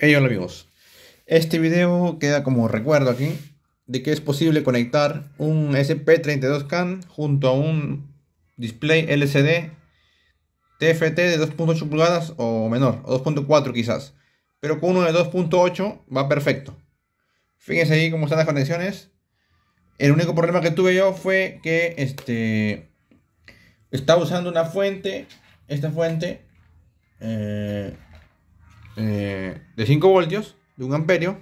Hey hola amigos, este video queda como recuerdo aquí de que es posible conectar un SP32 CAN junto a un display LCD TFT de 2.8 pulgadas o menor, o 2.4 quizás, pero con uno de 2.8 va perfecto. Fíjense ahí cómo están las conexiones. El único problema que tuve yo fue que este estaba usando una fuente, esta fuente, eh, de 5 voltios, de 1 amperio.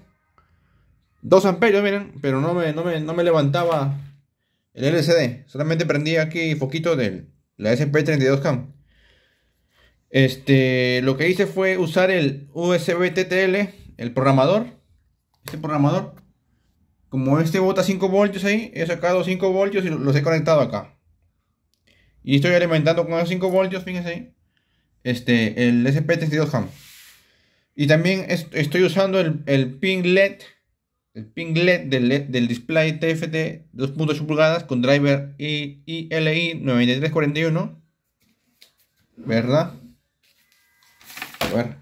2 amperios, miren, pero no me, no me, levantaba el LCD. Solamente prendía aquí poquito de la SP32CAM. Este, lo que hice fue usar el USB TTL, el programador. Este programador, como este bota 5 voltios ahí, he sacado 5 voltios y los he conectado acá. Y estoy alimentando con esos 5 voltios, fíjense ahí, este, el SP32CAM. Y también estoy usando el, el, LED, el pin LED del, display TFT 2.8 pulgadas con driver ILI 9341. ¿Verdad? A ver.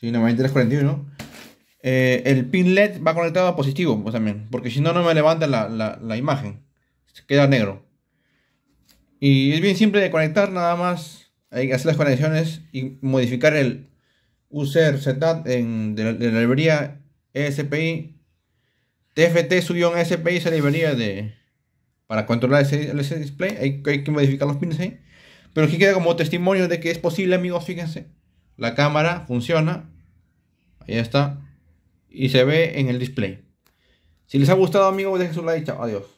Sí, 9341. Eh, el pin LED va conectado a positivo pues, también, porque si no, no me levanta la, imagen. queda negro. Y es bien simple de conectar, nada más. Hay que hacer las conexiones y modificar el, User setup en, de, la librería SPI. TFT subió en SPI esa librería de, para controlar ese, display. Hay, que modificar los pins ahí. Pero aquí queda como testimonio de que es posible, amigos. Fíjense, la cámara funciona. Ahí está. Y se ve en el display. Si les ha gustado, amigos, dejen su like. adiós.